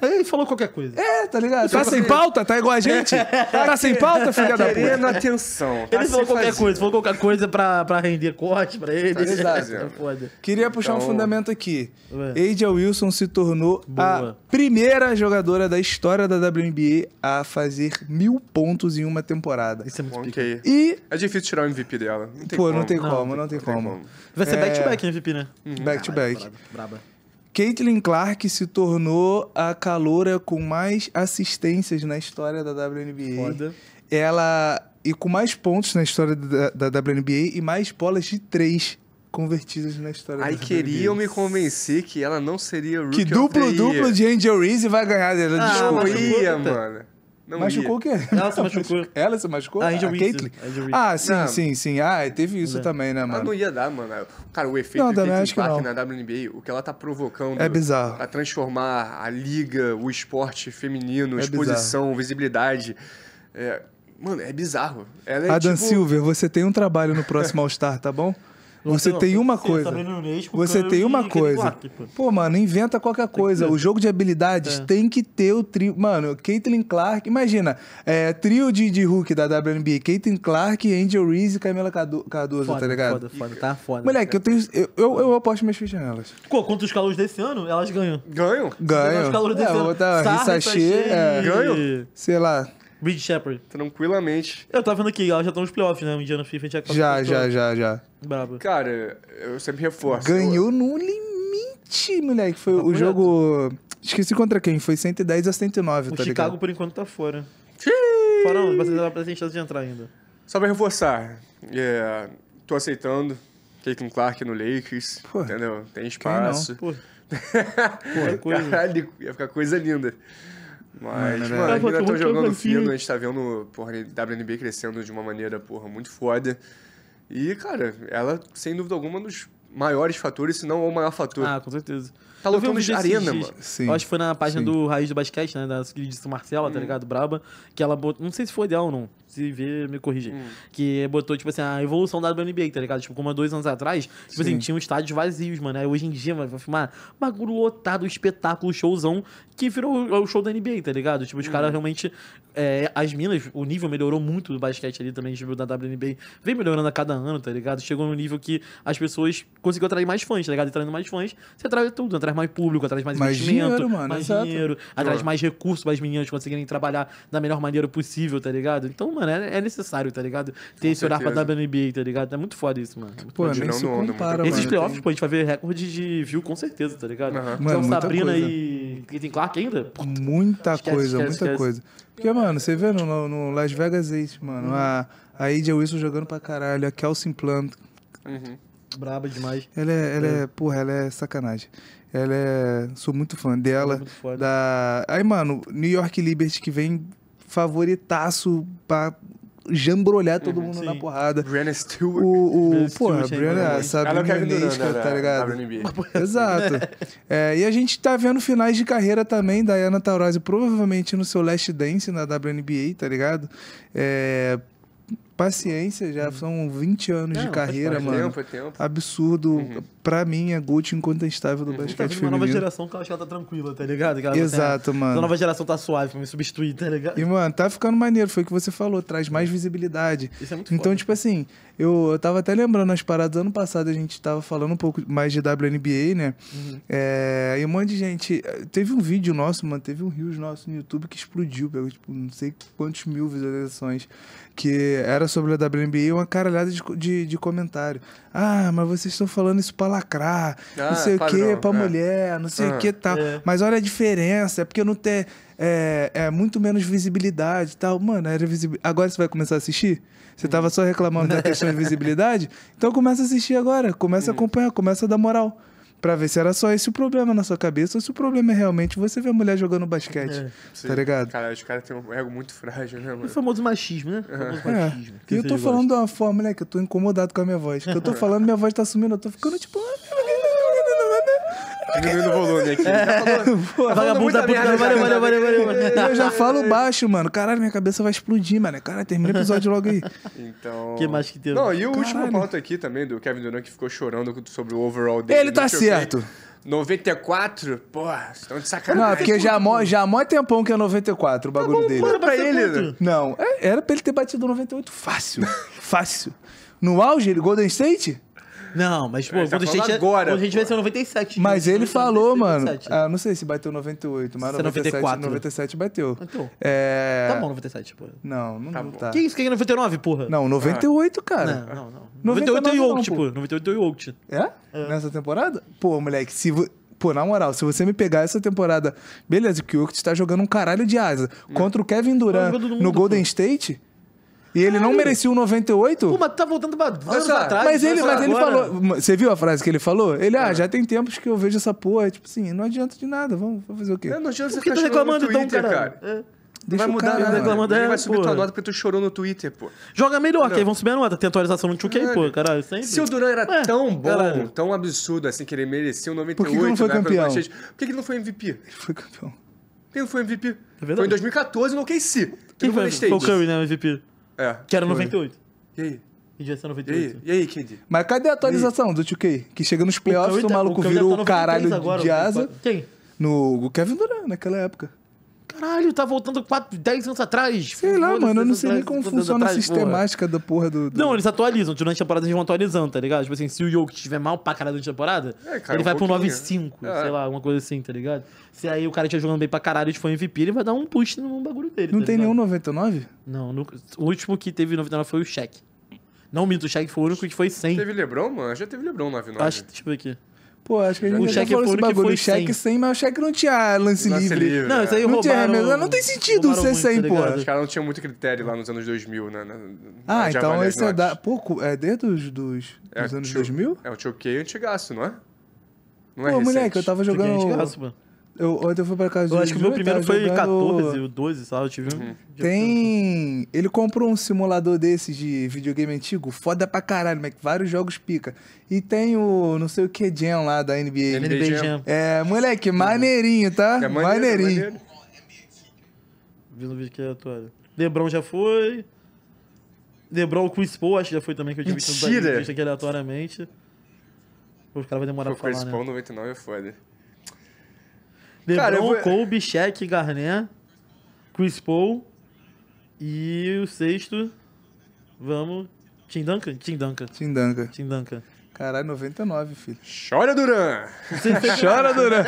ele falou qualquer coisa. É, tá ligado? Tá tipo sem assim, pauta? Tá igual a (laughs) tá gente? Tá sem pauta, filha da puta? Querendo atenção. Tá ele falou qualquer coisa. Falou qualquer coisa pra, pra render corte pra ele. Exato. Tá (laughs) é Queria puxar um então- fundamento aqui. Aja Wilson se tornou a primeira jogadora da história da WNBA a fazer mil pontos em uma temporada. Isso é muito okay. E... É difícil tirar o MVP dela. Pô, não tem como, não tem como. Vai ser é. back-to-back MVP, né? Back-to-back. Braba. Caitlin Clark se tornou a caloura com mais assistências na história da WNBA. Foda. Ela. E com mais pontos na história da, da WNBA e mais bolas de três convertidas na história Aí queriam me convencer que ela não seria Rookie Que duplo-duplo duplo de Angel Reese vai ganhar dela. Ah, Desculpa. Ia, mano. Não machucou o quê? Ela se machucou. Ela se machucou? Ah, a a Caitlyn? Ah, sim, não. sim, sim. Ah, é, teve isso não. também, né, ah, mano? Ah, não ia dar, mano. Cara, o efeito não, Caitlyn na WNBA, o que ela tá provocando... É bizarro. Pra transformar a liga, o esporte feminino, é exposição, bizarro. visibilidade... É... Mano, é bizarro. Ela é Adam tipo... Silver, você tem um trabalho no próximo All-Star, tá bom? (laughs) Você tem uma coisa. Você tem uma coisa. Pô, mano, inventa qualquer coisa. O jogo de habilidades é. tem que ter o trio. Mano, Caitlyn Clark, imagina. É, trio de, de Hulk da WNBA, Caitlyn Clark, Angel Reese e Camila Cardoso, tá ligado? Foda, foda, tá foda. Moleque, tá eu tenho. Eu, eu, eu aposto minhas fichas nelas. Pô, contra os calores desse ano, elas ganham. Ganham? Ganham. Os calores desse é, ano. Rissachê, é, ganham. Sei lá. Reed Shepard. Tranquilamente. Eu tava vendo aqui, ela já tá nos playoffs, né? O Indiana Fifa já Já, já, já, já. Brabo. Cara, eu sempre reforço. Ganhou no limite, moleque. Foi tá o jogo. Esqueci contra quem, foi 110 a 109, o tá Chicago, ligado? por enquanto, tá fora. Fora não, mas tem chance de entrar ainda. Só pra reforçar, yeah, é, tô aceitando Caitlin Clark no Lakers, Pô, entendeu? Tem espaço. Quem não? Pô. (laughs) Pô, é coisa. Caralho, ia ficar coisa linda. Mas, mano, mano é. ainda tô jogando fino, a gente tá vendo, porra, WNB crescendo de uma maneira, porra, muito foda. E, cara, ela, sem dúvida alguma, é dos maiores fatores, se não o maior fator. Ah, com certeza. Tá lutando de arena, mano. Sim, eu acho que foi na página sim. do Raiz do Basquete, né? Da Gridson Marcela, tá hum. tá ligado? Braba. Que ela botou. Não sei se foi dela ou não se ver me corrigir. Hum. Que botou, tipo assim, a evolução da WNBA, tá ligado? Tipo, como há dois anos atrás, tipo assim, tinha um estádios vazios, mano. Aí hoje em dia, vai filmar bagulho lotado, espetáculo, showzão, que virou o show da NBA, tá ligado? Tipo, os hum. caras realmente. É, as minas, o nível melhorou muito do basquete ali também, tipo, da WNBA. Vem melhorando a cada ano, tá ligado? Chegou num nível que as pessoas conseguiram atrair mais fãs, tá ligado? E traindo mais fãs, você atrai tudo, atrai mais público, atrai mais, mais investimento, dinheiro, mano, mais exato. dinheiro, atrai mais recursos para as meninas conseguirem trabalhar da melhor maneira possível, tá ligado? Então, mano, mano, né? é, necessário, tá ligado? Ter Com esse olhar certeza. pra WNBA, tá ligado? É muito foda isso, mano. É muito Pô, foda. nem se compara, Esses mano, playoffs, tem... pô, a gente vai ver recorde de view com certeza, tá ligado? Uhum. Mano, então, Sabrina coisa. e Caitlyn Clark ainda? Puta. Muita esquece, coisa, esquece, muita esquece. coisa. Porque, mano, você vê no, no Las Vegas Ace, mano, uhum. a, a AJ Wilson jogando pra caralho, a Kelsey Plant. Uhum. Braba demais. Ela é, ela é. é, porra, ela é sacanagem. Ela é. Sou muito fã dela. muito da... Aí, mano, New York Liberty que vem favoritaço pra jambrolhar todo uhum, mundo sim. na porrada. Brianna Stewart. O, o, Brianna porra, Brianna, sabe? Ela quer é Nesca, né, tá ligado? (laughs) Exato. é, e a gente tá vendo finais de carreira também, Ana Taurasi provavelmente no seu Last Dance na WNBA, tá ligado? É, paciência, já uhum. são 20 anos não, de carreira, mano. Tempo, tempo. Absurdo. Uhum. Pra mim, é Gucci incontestável do uhum. basquete tá feminino. uma nova geração que eu acho que ela tá tranquila, tá ligado? Tá- Exato, tem... mano. A nova geração tá suave pra me substituir, tá ligado? E, mano, tá ficando maneiro, foi o que você falou, traz mais visibilidade. Isso é muito Então, foda. tipo assim, eu, eu tava até lembrando as paradas, ano passado a gente tava falando um pouco mais de WNBA, né? Uhum. É, e um monte de gente... Teve um vídeo nosso, mano, teve um rios nosso no YouTube que explodiu, pegou, tipo, não sei quantos mil visualizações que era sobre a WNBA e uma caralhada de, de, de, comentário. Ah, mas vocês estão falando isso pra lacrar, ah, não sei o que, pra é. mulher, não sei ah, o que tal. É. Mas olha a diferença, é porque não tem. É, é muito menos visibilidade e tal. Mano, era agora você vai começar a assistir? Você tava hum. só reclamando da questão de visibilidade? (laughs) Então começa a assistir agora, começa a hum. acompanhar, começa a dar moral para ver se era só esse o problema na sua cabeça ou se o problema é realmente você ver a mulher jogando basquete. É, tá sim. tá ligado? Cara, os caras têm um ego muito frágil, né, mano? O famoso machismo, né? Uhum. Famoso é. machismo. É. E eu tô falando de uma forma, né, que eu tô incomodado com a minha voz. Que eu tô falando, minha voz tá sumindo, eu tô ficando tipo, ah, Diminuindo o volume aqui. É, vagabundo da tá puta. valeu, valeu, valeu, valeu. Eu já falo baixo, mano. Caralho, minha cabeça vai explodir, mano. Caralho, termina o episódio logo aí. Então... que mais que teve? Não, e o Caralho. último ponto aqui também, do Kevin Durant, que ficou chorando sobre o overall dele. Ele tá certo. 94? Porra, estão de sacanagem. Não, é porque já há mó, já mó tempão que é 94 o tá bagulho tá dele. Né? Não, pra ele. Não, era pra ele ter batido 98 fácil. (laughs) fácil. No auge, ele Golden State? Não, mas, pô, quando a, gente, agora, quando a gente vai ser 97. Mas gente, ele falou, 97. mano. Ah, não sei se bateu 98, mas 97, 94. 97 bateu. Então, é... Tá bom, 97, pô. Não, não tá. Não tá. Que isso? Que é 99, porra? Não, 98, ah. cara. Não, não, não. 98 e Yoke, pô. 98 e Yoke. É? é? Nessa temporada? Pô, moleque, se... Vo... Pô, na moral, se você me pegar essa temporada, beleza, que o Jokic tá jogando um caralho de asa. Contra o Kevin Durant no Golden State, e ele não merecia o 98? Pô, mas tá voltando pra anos Olha, atrás. Mas ele, né? mas ele falou. Você viu a frase que ele falou? Ele, ah, é. já tem tempos que eu vejo essa porra. É tipo assim, não adianta de nada. Vamos, fazer o quê? Não, é, não adianta Por que você tá reclamando então, Twitter, então, cara? cara? É. Deixa vai mudar cara, nada reclamando. Ele vai é, subir porra. tua nota porque tu chorou no Twitter, pô. Joga melhor, não. que aí vão subir a nota. Tem atualização no 2K, pô, caralho. Sempre. Se o Duran era é. tão bom, caralho. tão absurdo assim, que ele merecia um né, 98, por que, que não foi campeão? Por que, ele não foi MVP? Ele foi campeão. Quem não foi MVP? É foi em 2014 no OKC. Quem foi, foi o Curry, né, MVP? É. Que era foi. 98. E aí? E devia ser 98. E aí, e aí Kid? Mas cadê a atualização do 2K? Que chega nos playoffs, o, tá- o maluco virou tá o tá caralho de, agora, de asa. Tá- quem? No Kevin Durant, naquela época. Caralho, tá voltando 4, 10 anos atrás. Sei lá, mano, eu não sei nem como funciona atrás, a sistemática porra. da porra do, do, Não, eles atualizam. Durante tipo, a temporada eles vão atualizando, tá ligado? Tipo assim, se o Yoke estiver mal pra caralho durante a temporada, é, ele um vai pro 9,5, é. sei lá, alguma coisa assim, tá ligado? Se aí o cara estiver jogando bem pra caralho e foi MVP, ele vai dar um push no bagulho dele. Não tá tem ligado? nenhum 99? Não, no, o último que teve 99 foi o Shaq. Não, o mito, o Shaq foi o único que foi 100. Teve Lebron, mano? Já teve Lebron 99. Acho, deixa eu ver aqui. Pô, acho que a gente o já cheque falou esse bagulho. Cheque 100. 100, mas o cheque não tinha lance, lance livre. livre. Não, isso aí é. não roubaram... Tinha, não tem sentido tá ser 100, pô. Os caras não tinham muito critério lá nos anos 2000, né? Na, ah, então esse é da... Pô, é desde os dos, é anos tio, 2000? É o Choquei antigaço, não é? Não é Pô, recente. moleque, eu tava é jogando... Antigaço, mano. Eu, ontem eu fui pra casa de Eu acho que o meu primeiro foi jogando... 14 o 12, sabe? Eu tive uhum. um... Tem. Ele comprou um simulador desses de videogame antigo, foda pra caralho, mas vários jogos pica. E tem o não sei o que Jam lá da NBA. NBA, NBA Jam. É, moleque, maneirinho, tá? É maneiro, maneirinho. viu no vídeo que é Lebron já foi. Lebron com o Expo, acho que já foi também, que eu tive que entrevista aqui aleatoriamente. Os caras vão demorar Pô, pra falar, Chris né? Paul 99 é foda. LeBron, vou... Kobe, Shaq, Garnett, Chris Paul e o sexto, vamos, Tim Duncan? Tim Duncan. Tim Duncan. Tim Duncan. Caralho, 99, filho. Chora, Duran! (laughs) Chora, Duran!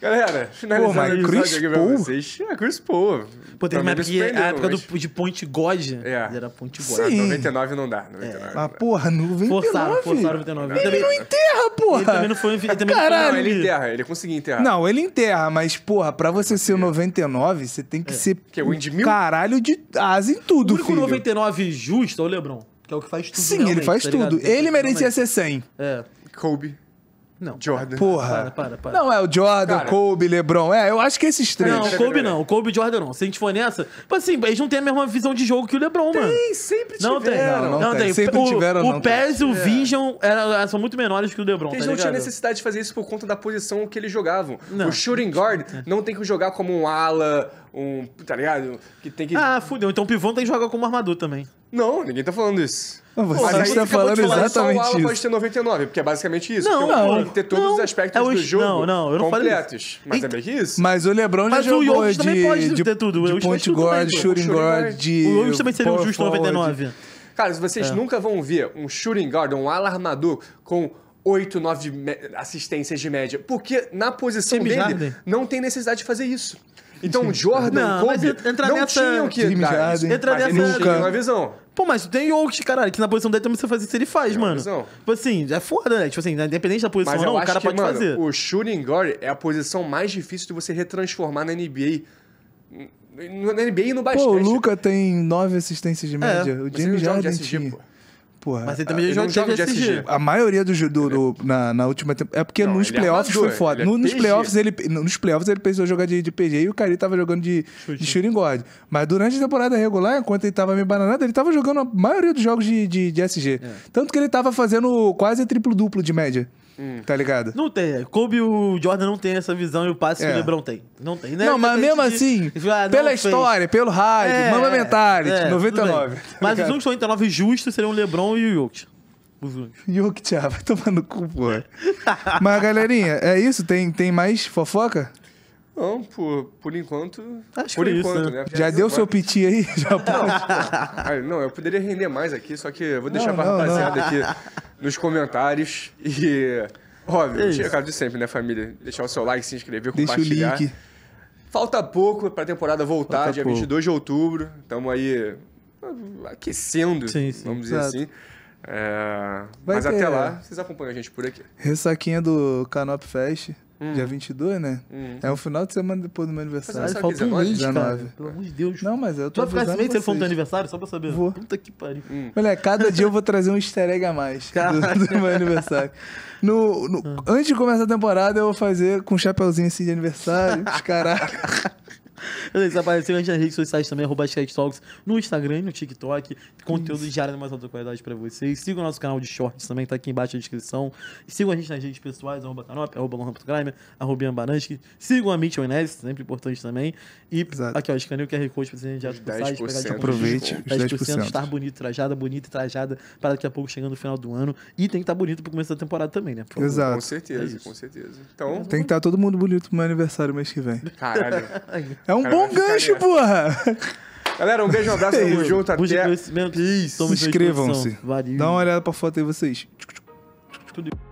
Galera, finalizando Pô, o Chris aqui pra vocês. É, Chris Paul. Pô, teve uma época, a época do, de Ponte God. É. Era Ponte God. Sim. 99 não dá. 99 é. Mas, porra, 99. Forçaram, forçaram 99. Ele, também... não enterra, porra. Ele também não foi. Ele também Caralho. Não, ele enterra, ele conseguiu enterrar. Não, ele enterra, mas, porra, pra você ser o 99, você tem que é. ser. Que é o Windmill? Caralho de asa em tudo, filho. O único filho. 99 justo é o Lebron. Que é o que faz tudo. Sim, ele faz tá tudo. Ligado? Ele merecia ser 100. É. Kobe. Não. Jordan. Porra. Para, para, para. Não, é o Jordan, Cara. Kobe, LeBron. É, eu acho que esses três. Não, Kobe não. Kobe e Jordan não. Se a gente for nessa... Tipo assim, eles não têm a mesma visão de jogo que o LeBron, tem, mano. Tem, sempre tiveram. Não tem. Não, não, não tem. tem. Sempre o, tiveram, O Pérez e o é. Vision era, são muito menores que o LeBron, Eles tá não tinham necessidade de fazer isso por conta da posição que eles jogavam. Não. O shooting guard não tem que jogar como um ala, um. Tá ligado? Que tem que. Ah, fudeu. Então o pivô tem que jogar como armador também. Não, ninguém tá falando isso. Não, você Pô, está falando exatamente só o ala isso. pode ter 99, porque é basicamente isso. Não, é não. Tem que ter todos não, os aspectos é o... do jogo não, não, eu não completos. Mas é meio que isso. Mas o LeBron mas já mas jogou o de, também pode de, ter tudo. de point guard, shooting guard, de... O Jokic também seria o justo 99. Cara, vocês é. nunca vão ver um shooting guard, um alarmador com 8, 9 assistências de média. Porque na posição dele não tem necessidade de fazer isso. Então, Jordan, não, Kobe, entra não nessa... tinham que entrar Entra mas nessa... Nunca. uma visão. Pô, mas tem Jokic, caralho, que na posição dele também você faz isso ele faz, é mano. Tipo assim, é foda, né? Tipo assim, independente da posição mas não, o cara que, pode mano, fazer. O shooting guard é a posição mais difícil de você retransformar na NBA. Na NBA e no basquete. Pô, o Luca tem nove assistências de é. média. É. O James Jordan tinha. Tipo. Porra, mas ah, ele também já jogou de SG. A maioria do, do, do é- na, na, última temporada. É porque não, nos é playoffs é foi foda. É nos, playoffs ele, nos playoffs ele pensou jogar de, de PG e o Kari tava jogando de, de shooting guard. Mas durante a temporada regular, enquanto ele tava meio bananado, ele tava jogando a maioria dos jogos de, de, de SG. É. Tanto que ele tava fazendo quase triplo-duplo de média. Hum. Tá ligado? Não tem. Kobe o Jordan não tem essa visão e o passe é. que o LeBron tem. Não tem, né? Não, mas mesmo assim, (laughs) ah, pela história, pelo hype, é, mama mentality, é, 99. Tá mas os únicos 99 justos seriam o LeBron e o Jokic. Os únicos. Jokic, ah, vai tomando cu, pô. mas, galerinha, é isso? Tem, tem mais fofoca? Não, por, por enquanto. Acho por que é enquanto, isso, né? né? Já, já deu seu piti aí? (laughs) Já pode? não, eu poderia render mais aqui, só que eu vou deixar não, pra não, rapaziada não. aqui nos comentários. E. Óbvio, é recado de sempre, né, família? Deixar o seu like, se inscrever, Deixa compartilhar. Deixa o link. Falta pouco pra temporada voltar, Falta dia pouco. 22 de outubro. Estamos aí ah, aquecendo, sim, sim, vamos dizer exato. assim. É... Mas ter... até lá, é. vocês acompanham a gente por aqui. Ressaquinha do Canop Fest. Hum. Dia 22, né? Hum. É um final de semana depois do meu aniversário. Mas falta um mês, 19. cara. Pelo amor de Deus. Não, mas eu tô Tu vai ficar esse mês telefone do aniversário, só pra saber? Vou. Puta que pariu. Hum. Olha, cada dia eu vou trazer um easter egg a mais do, do, meu aniversário. No, no hum. Antes de começar a temporada, eu vou fazer com um chapeuzinho assim de aniversário, os caralho. (laughs) Eles apareceram nas redes sociais também, arroba Talks, no Instagram e no TikTok. Conteúdo Isso. diário de mais alta qualidade pra vocês. Siga o nosso canal de shorts também, tá aqui embaixo na descrição. Sigam a gente nas redes pessoais, arroba Canop, arroba Lohan.crime, arroba Ian Baranski. Sigam a Mitchell sempre importante também. E Exato. aqui, ó, escaneio o QR Code pra vocês já site, pegar de Aproveite, os 10%, 10%. Estar bonito, trajada, bonita e trajada, para daqui a pouco chegando no final do ano. E tem que estar tá bonito pro começo da temporada também, né? Exato. Com certeza, é com certeza. Então... Tem que estar tá todo mundo bonito pro meu aniversário mês que vem. Caralho. (laughs) É um bom gancho, porra! Galera, um beijo, um abraço, (laughs) é tamo junto, até... Busca conhecimento. Isso. inscrevam-se. Dá uma olhada pra foto aí, vocês. Tudo.